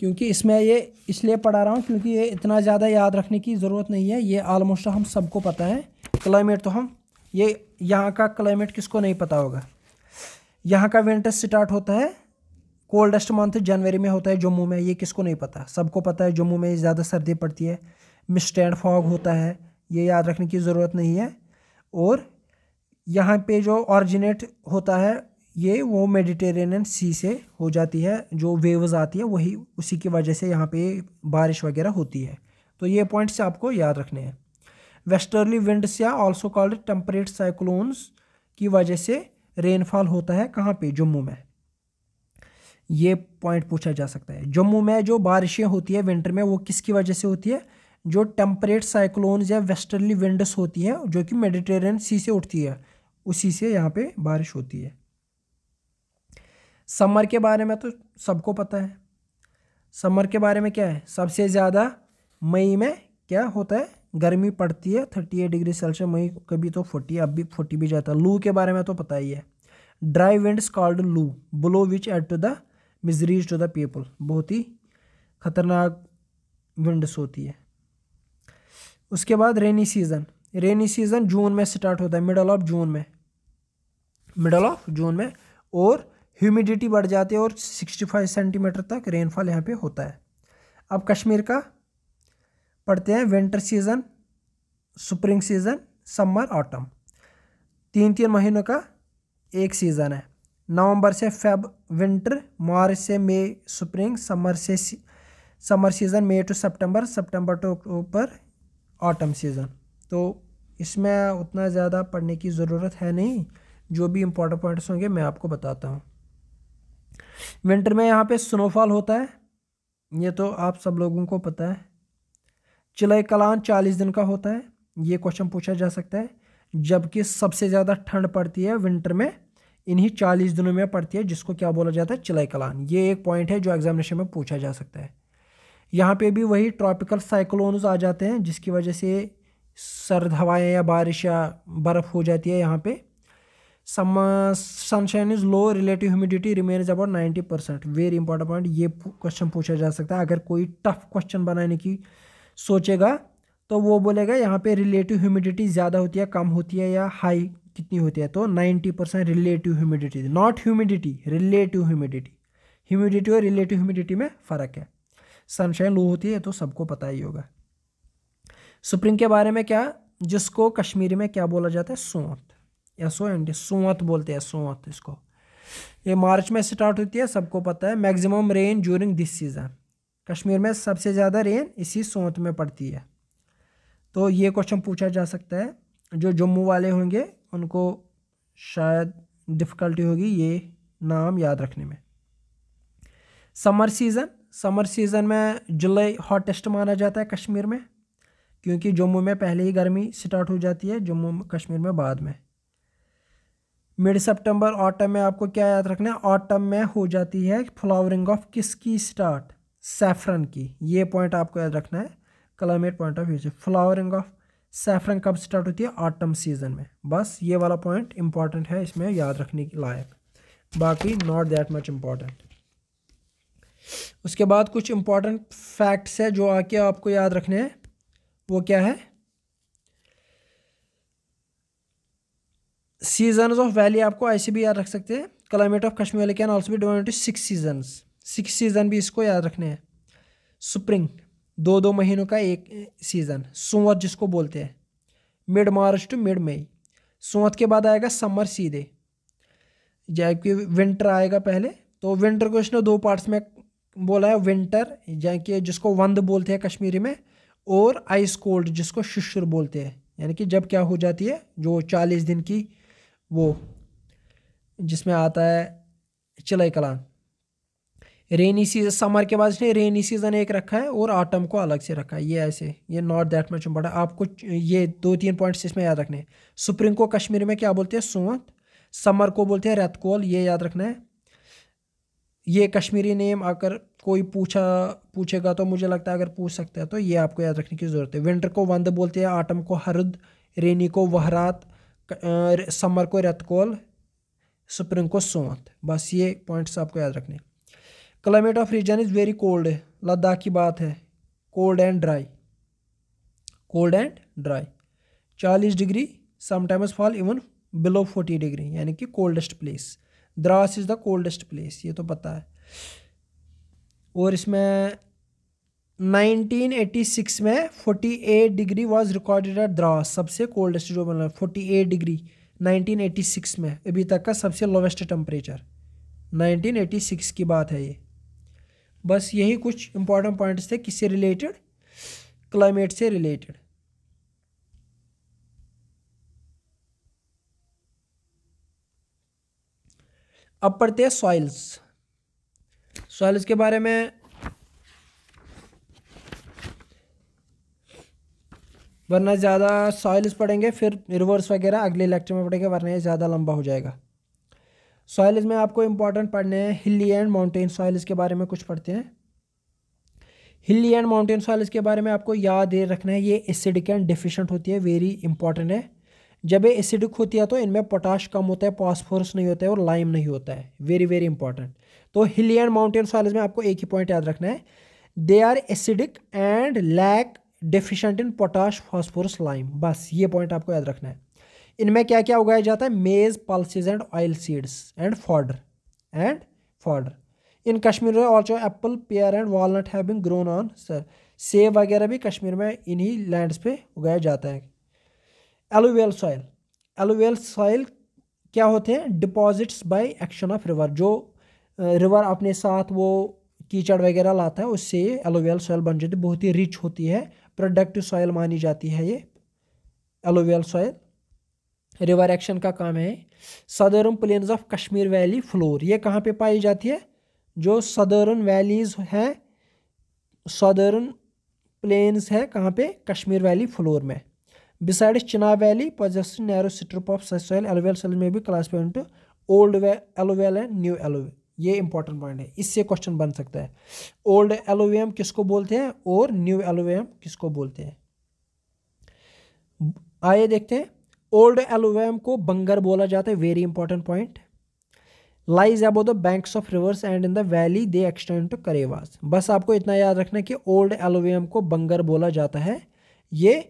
क्योंकि इसमें ये इसलिए पढ़ा रहा हूँ क्योंकि ये इतना ज़्यादा याद रखने की ज़रूरत नहीं है ये आलमोस्ट हम सबको पता है क्लाइमेट तो हम ये यहाँ का क्लाइमेट किसको नहीं पता होगा यहाँ का विंटर स्टार्ट होता है कोल्डेस्ट मंथ जनवरी में होता है जम्मू में ये किसको नहीं पता सबको पता है जम्मू में ज़्यादा सर्दी पड़ती है मिस्ट एंड फॉग होता है ये याद रखने की ज़रूरत नहीं है और यहाँ पे जो ऑरिजिनेट होता है ये वो मेडिटेरेनियन सी से हो जाती है जो वेव्स आती है वही उसी की वजह से यहाँ पे बारिश वगैरह होती है तो ये पॉइंट्स आपको याद रखने हैं वेस्टर्ली विंड्स या ऑल्सो कॉल्ड टेम्परेट साइक्लोन्स की वजह से रेनफॉल होता है कहाँ पे जम्मू में ये पॉइंट पूछा जा सकता है जम्मू में जो बारिशें होती है विंटर में वो किसकी वजह से होती है जो टेम्परेट साइक्लोन्स या वेस्टर्ली विंडस होती है जो कि मेडिटेरियन सी से उठती है उसी से यहाँ पे बारिश होती है समर के बारे में तो सबको पता है समर के बारे में क्या है सबसे ज़्यादा मई में क्या होता है गर्मी पड़ती है थर्टी एट डिग्री सेल्सियस मई कभी तो फोर्टी अब भी फोर्टी भी जाता है लू के बारे में तो पता ही है dry winds called loo blow which add to the miseries to the people बहुत ही खतरनाक विंड्स होती है उसके बाद रेनी सीज़न रेनी सीज़न जून में स्टार्ट होता है मिडल ऑफ जून में मिडल ऑफ जून में और ह्यूमिडिटी बढ़ जाती है और 65 सेंटीमीटर तक रेनफॉल यहाँ पे होता है अब कश्मीर का पढ़ते हैं winter season spring season summer autumn तीन तीन महीनों का एक सीज़न है नवंबर से फेब विंटर मार्च से मई स्प्रिंग समर से समर सीज़न मई टू सितंबर सितंबर टू अक्टूबर ऑटम सीज़न तो इसमें उतना ज़्यादा पढ़ने की ज़रूरत है नहीं जो भी इम्पोर्टेंट पॉइंट्स होंगे मैं आपको बताता हूँ विंटर में यहाँ पे स्नोफॉल होता है ये तो आप सब लोगों को पता है चिलई कलान चालीस दिन का होता है ये क्वेश्चन पूछा जा सकता है जबकि सबसे ज़्यादा ठंड पड़ती है विंटर में इन्हीं चालीस दिनों में पड़ती है जिसको क्या बोला जाता है चिलई कलान ये एक पॉइंट है जो एग्जामिनेशन में पूछा जा सकता है यहाँ पे भी वही ट्रॉपिकल साइक्लोन्स आ जाते हैं जिसकी वजह से सर्द हवाएं या बारिश या बर्फ़ हो जाती है यहाँ पे some sunshine is low relative humidity is about ninety percent very important point ये क्वेश्चन पूछा जा सकता है अगर कोई टफ क्वेश्चन बनाने की सोचेगा तो वो बोलेगा यहाँ पे रिलेटिव ह्यूमिडिटी ज़्यादा होती है कम होती है या हाई कितनी होती है तो ninety percent relative humidity not humidity relative humidity humidity और रिलेटिव ह्यूमिडिटी में फ़र्क है सनशाइन लो होती है तो सबको पता ही होगा स्प्रिंग के बारे में क्या जिसको कश्मीरी में क्या बोला जाता है सोंत या सो एंड सोत बोलते हैं सोत इसको ये मार्च में स्टार्ट होती है सबको पता है maximum rain during this season Kashmir में सबसे ज़्यादा रेन इसी सोत में पड़ती है तो ये क्वेश्चन पूछा जा सकता है जो जम्मू वाले होंगे उनको शायद डिफ़िकल्टी होगी ये नाम याद रखने में समर सीज़न समर सीज़न में जुलाई हॉटेस्ट माना जाता है कश्मीर में क्योंकि जम्मू में पहले ही गर्मी स्टार्ट हो जाती है जम्मू कश्मीर में बाद में मिड सितंबर ऑटम में आपको क्या याद रखना है ऑटम में हो जाती है फ्लावरिंग ऑफ किसकी स्टार्ट सेफ्रन की ये पॉइंट आपको याद रखना है क्लाइमेट पॉइंट ऑफ व्यू से फ्लावरिंग ऑफ सेफ्रन कब स्टार्ट होती है ऑटम सीजन में बस ये वाला पॉइंट इंपॉर्टेंट है इसमें याद रखने के लायक बाकी नॉट दैट मच इम्पॉर्टेंट उसके बाद कुछ इम्पॉर्टेंट फैक्ट्स है जो आके आपको याद रखने हैं वो क्या है सीजन ऑफ वैली आपको ऐसे भी याद रख सकते हैं climate of Kashmir valley can also भी divide into six season six season भी इसको याद रखने हैं स्प्रिंग दो दो महीनों का एक सीज़न सोवत जिसको बोलते हैं mid March to mid May सोवत के बाद आएगा समर सीधे जबकि विंटर आएगा पहले तो विंटर को इसने दो पार्ट्स में बोला है विंटर यानी कि जिसको वंद बोलते हैं कश्मीरी में और आइस कोल्ड जिसको शिशुर बोलते हैं यानी कि जब क्या हो जाती है जो चालीस दिन की वो जिसमें आता है चिलई कलान रेनी सीजन समर के बाद इसने रेनी सीज़न एक रखा है और आटम को अलग से रखा है ये ऐसे ये नॉट दैट मच बड़ा आपको ये दो तीन पॉइंट्स इसमें याद रखने हैं स्प्रिंग को कश्मीर में क्या बोलते हैं सोंत समर को बोलते हैं रेतकोल ये याद रखना है ये कश्मीरी नेम अगर कोई पूछा पूछेगा तो मुझे लगता है अगर पूछ सकता है तो ये आपको याद रखने की ज़रूरत है विंटर को वंद बोलते हैं आटम को हरद रेनी को वहरात समर को रेत कोल स्प्रिंग को सौंत बस ये पॉइंट्स आपको याद रखने climate of region is very cold Ladakh की बात है cold and dry cold and dry चालीस degree sometimes fall even below forty degree यानी कि coldest place Dras is the coldest place ये तो पता है और इसमें 1986 में 48 degree was recorded at Dras सबसे कोल्डेस्ट जो मतलब 48 डिग्री 1986 में अभी तक का सबसे लोवेस्ट टेम्परेचर 1986 की बात है ये बस यही कुछ इंपॉर्टेंट पॉइंट्स थे किससे रिलेटेड क्लाइमेट से रिलेटेड अब पढ़ते हैं सॉइल्स सॉइल्स के बारे में वरना ज़्यादा सॉइल्स पढ़ेंगे फिर रिवर्स वगैरह अगले लेक्चर में पढ़ेंगे वरना ये ज़्यादा लंबा हो जाएगा सॉइल्स में आपको इंपॉर्टेंट पढ़ने हैं हिली एंड माउंटेन सॉइल्स के बारे में कुछ पढ़ते हैं हिली एंड माउंटेन सॉइल्स के बारे में आपको याद रखना है ये एसिडिक एंड डिफिशेंट होती है वेरी इंपॉर्टेंट है जब ये एसिडिक होती है तो इनमें पोटाश कम होता है पॉस्फोरस नहीं होता है और लाइम नहीं होता है वेरी वेरी इंपॉर्टेंट तो हिली एंड माउंटेन सॉइल्स में आपको एक ही पॉइंट याद रखना है they are acidic and lack deficient in potash phosphorus lime बस ये पॉइंट आपको याद रखना है इनमें क्या क्या उगाया जाता है maize pulses and oil seeds and fodder and fodder in Kashmir में also apple pear and walnut है ग्रोन ऑन सेब वगैरह भी कश्मीर में इन्हीं लैंड्स पे उगाया जाता है एलोवेल सॉइल एलोवेल सॉइल क्या होते हैं deposits by action of river जो रिवर अपने साथ वो कीचड़ वगैरह लाता है उससे एलोवेल सॉइल बन जाती है बहुत ही रिच होती है प्रोडक्टिव सॉयल मानी जाती है ये एलोवेल सॉयल रिवर एक्शन का काम है southern plains of Kashmir valley floor ये कहाँ पे पाई जाती है जो सदर्न वैलीज हैं सदर्न प्लेन्स है कहाँ पे कश्मीर वैली फ्लोर में beside Chenab valley possesses narrow strip of soil alluvial soil में भी क्लास पेंट old alluvial and new alluvial ये इंपॉर्टेंट पॉइंट है इससे क्वेश्चन बन सकता है ओल्ड एलोवेम किसको बोलते हैं और न्यू एलोवेम किसको बोलते हैं आइए देखते हैं ओल्ड एलोवेम को बंगर बोला जाता है very important point lies above the banks of rivers and in the valley they extend to karewas बस आपको इतना याद रखना कि ओल्ड एलोवियम को बंगर बोला जाता है ये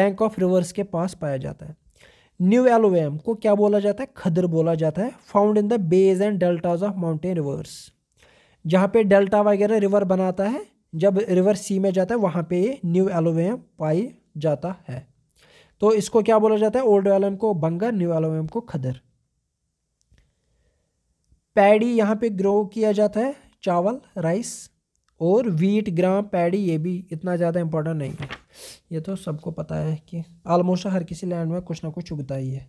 बैंक ऑफ रिवर्स के पास पाया जाता है न्यू एलोवेम को क्या बोला जाता है खदर बोला जाता है found in the beds and deltas of mountain rivers जहाँ पे डेल्टा वगैरह रिवर बनाता है जब रिवर सी में जाता है वहाँ पे ये न्यू एलोवेम पाई जाता है तो इसको क्या बोला जाता है ओल्ड एलोम को बंगा न्यू एलोवेम को खदर पैडी यहाँ पे ग्रो किया जाता है चावल राइस और वीट ग्राम पैडी ये भी इतना ज़्यादा इम्पोर्टेंट नहीं है ये तो सबको पता है कि आलमोस्ट हर किसी लैंड में कुछ ना कुछ उगता ही है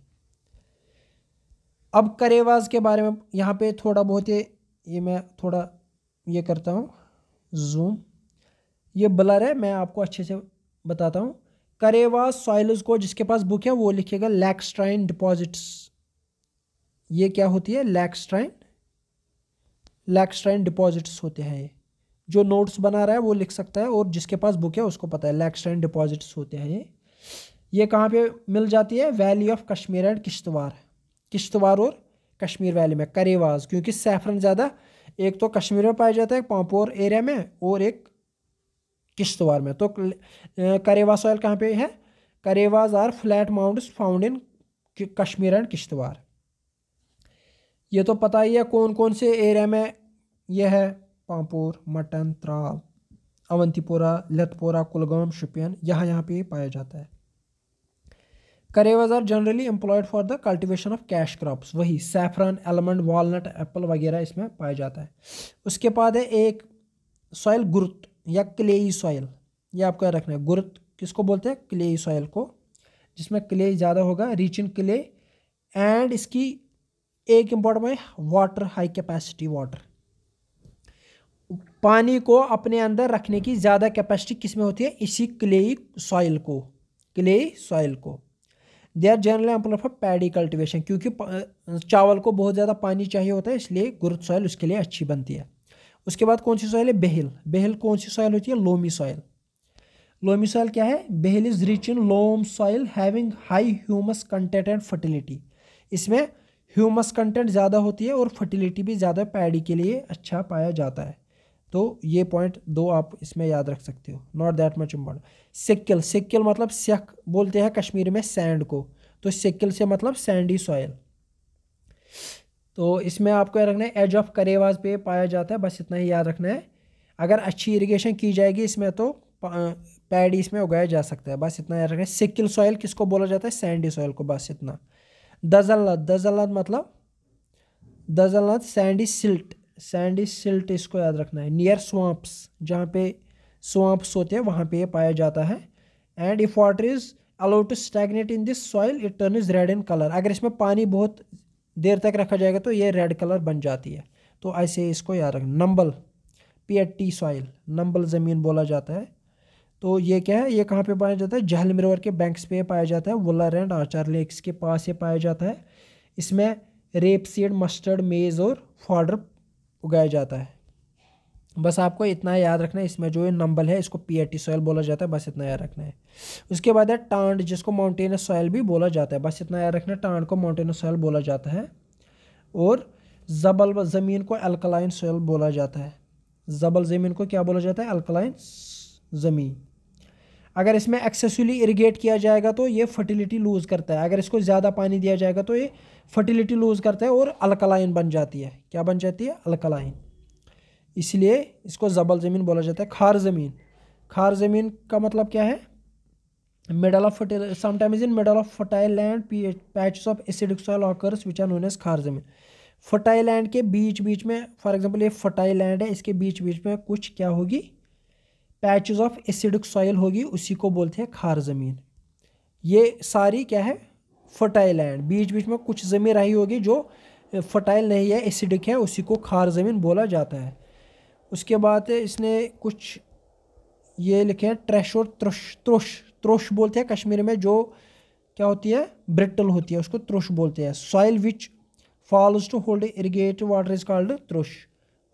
अब करेवाज के बारे में यहाँ पे थोड़ा बहुत ये ये मैं थोड़ा ये करता हूँ जूम ये ब्लर है मैं आपको अच्छे से बताता हूँ करेवाज सॉइल्स को जिसके पास बुक है वो लिखेगा लैक्सट्राइन डिपॉजिट्स ये क्या होती है लैक्सट्राइन लैक्सट्राइन डिपॉजिट्स होते हैं ये जो नोट्स बना रहा है वो लिख सकता है और जिसके पास बुक है उसको पता है लैक्स एंड डिपॉजिट्स होते हैं ये ये कहाँ पे मिल जाती है valley of Kashmir and Kishtwar Kishtwar और कश्मीर वैली में करेवाज क्योंकि सैफरन ज़्यादा एक तो कश्मीर में पाया जाता है पांपोर एरिया में और एक किश्तवार में तो करेवा सॉयल कहाँ पे है karewas are flat mounts found in Kashmir and Kishtwar ये तो पता ही है कौन कौन से एरिया में यह है पांपोर मटन त्राल अवंतीपोरा लतपोरा कुलगाम शुपियन यहाँ यहाँ पे पाया जाता है karewas are generally employed for the cultivation of cash crops वही सैफरन एलमंड वालनट एप्पल वगैरह इसमें पाया जाता है उसके बाद है एक सॉयल गुरुत या क्लेई सॉयल ये याद रखना है गुरुत किसको बोलते हैं क्लेई सॉयल को जिसमें क्ले ज़्यादा होगा रिच इन क्ले एंड इसकी एक इम्पॉर्टेंट है वाटर हाई कैपेसिटी वाटर पानी को अपने अंदर रखने की ज़्यादा कैपेसिटी किस में होती है इसी क्लेई सॉइल को क्लेई सॉइल को they are general ample for paddy cultivation क्योंकि चावल को बहुत ज़्यादा पानी चाहिए होता है इसलिए गुरुद सॉइल उसके लिए अच्छी बनती है उसके बाद कौन सी सॉइल है बेहल बेहल कौन सी सॉइल होती है लोमी सॉइल लोमी सॉइल क्या है Behal is rich in loam soil having high humus content and fertility इसमें ह्यूमस कंटेंट ज़्यादा होती है और फर्टिलिटी भी ज़्यादा पैडी के लिए अच्छा पाया जाता है तो ये पॉइंट दो आप इसमें याद रख सकते हो नॉट दैट मच इम्पॉर्टेंट सिक्किल सिक्किल मतलब सेक बोलते हैं कश्मीर में सैंड को तो सिक्किल से मतलब सैंडी सॉयल तो इसमें आपको याद रखना है एज ऑफ करेवाज पे पाया जाता है बस इतना ही याद रखना है अगर अच्छी इरिगेशन की जाएगी इसमें तो पैडी इसमें उगाया जा सकता है बस इतना याद रखना है सिक्किल सॉयल किसको बोला जाता है सैंडी सॉयल को बस इतना दजल्लत दजल्लत मतलब दजल्लत सैंडी सिल्ट सैंडी सिल्ट इसको याद रखना है नियर स्वाम्प्स जहाँ पे स्वाम्प्स होते हैं वहाँ पे ये पाया जाता है and if water is allow to stagnate in this soil it turn is red in colour अगर इसमें पानी बहुत देर तक रखा जाएगा तो ये रेड कलर बन जाती है तो ऐसे इसको याद रखना नंबल पी एट टी सॉइल नंबल ज़मीन बोला जाता है तो ये क्या है ये कहाँ पे पाया जाता है जहल रिवर के बैंक्स पे पाया जाता है वुलर एंड आचार लेक्स के पास ये पाया जाता है इसमें रेप सीड मस्टर्ड मेज़ और फॉडर उगाया जाता है बस आपको इतना याद रखना है इसमें जो नंबल है इसको पीएटी सॉयल बोला जाता है बस इतना याद रखना है उसके बाद है टांड जिसको माउंटेनस सॉयल भी बोला जाता है बस इतना याद रखना है टांड को माउंटेनस सॉयल बोला जाता है और जबल ज़मीन को अल्कलाइन सॉयल बोला जाता है जबल ज़मीन को क्या बोला जाता है अल्कलाइन ज़मीन अगर इसमें एक्सेसिवली इरीगेट किया जाएगा तो ये फर्टिलिटी लूज़ करता है अगर इसको ज़्यादा पानी दिया जाएगा तो ये फर्टिलिटी लूज़ करता है और अल्कलाइन बन जाती है क्या बन जाती है अल्कलाइन इसलिए इसको जबल ज़मीन बोला जाता है खार ज़मीन खार ज़मीन का मतलब क्या है middle of fertile sometimes in middle of fertile land patch of of acidic soil occurs which are खार जमीन फर्टाइल लैंड के बीच बीच में फॉर एग्जांपल ये फर्टाइल लैंड है इसके बीच बीच में कुछ क्या होगी पैचेस ऑफ एसिडिक सॉइल होगी उसी को बोलते हैं खार ज़मीन ये सारी क्या है फर्टाइल लैंड बीच बीच में कुछ ज़मीन रही होगी जो फर्टाइल नहीं है एसिडिक है उसी को खार ज़मीन बोला जाता है उसके बाद इसने कुछ ये लिखे हैं ट्रैश और त्रुश त्रुश त्रुश बोलते हैं कश्मीर में जो क्या होती है ब्रिटल होती है उसको त्रुश बोलते हैं soil which falls to hold irrigated water is called त्रुश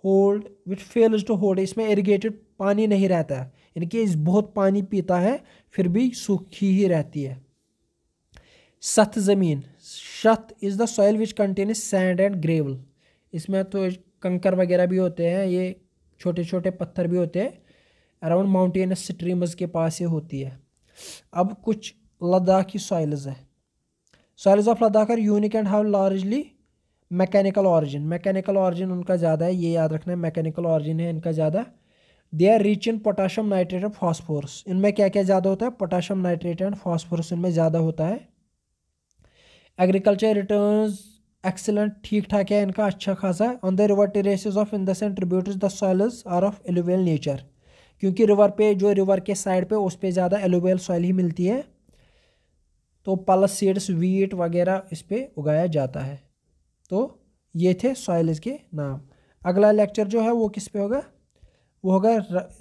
hold which fails to hold इसमें इरीगेटेड पानी नहीं रहता है यानी कि बहुत पानी पीता है फिर भी सूखी ही रहती है सत ज़मीन शत is the soil which contain sand and gravel इसमें तो कंकर वगैरह भी होते हैं ये छोटे छोटे पत्थर भी होते हैं अराउंड माउंटेनस स्ट्रीम्स के पास ही होती है अब कुछ लद्दाखी सॉइल्स हैं soils of Ladakh are unique and have largely mechanical origin mechanical origin उनका ज़्यादा है ये याद रखना है मैकेनिकल ऑरिजिन है इनका ज़्यादा they are rich in potassium nitrate and phosphorus इनमें क्या क्या ज़्यादा होता है पोटाशियम नाइट्रेट एंड फॉस्फोरस इनमें ज़्यादा होता है एग्रीकल्चर रिटर्न एक्सेलेंट ठीक ठाक है इनका अच्छा खासा है on the river terraces of in देंट tributaries the soils are of alluvial nature क्योंकि रिवर पे जो रिवर के साइड पे उस पर ज़्यादा एलोवेल सॉइल ही मिलती है तो पलस सीड्स वीट वगैरह इस पर उगाया जाता है तो ये थे सॉइल्स के नाम अगला लेक्चर जो है वो किस पे होगा वो होगा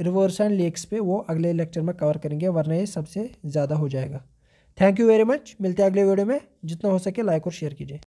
रिवर्स एंड लेक्स पे वो अगले लेक्चर में कवर करेंगे वरना ये सबसे ज़्यादा हो जाएगा थैंक यू वेरी मच मिलते हैं अगले वीडियो में जितना हो सके लाइक और शेयर कीजिए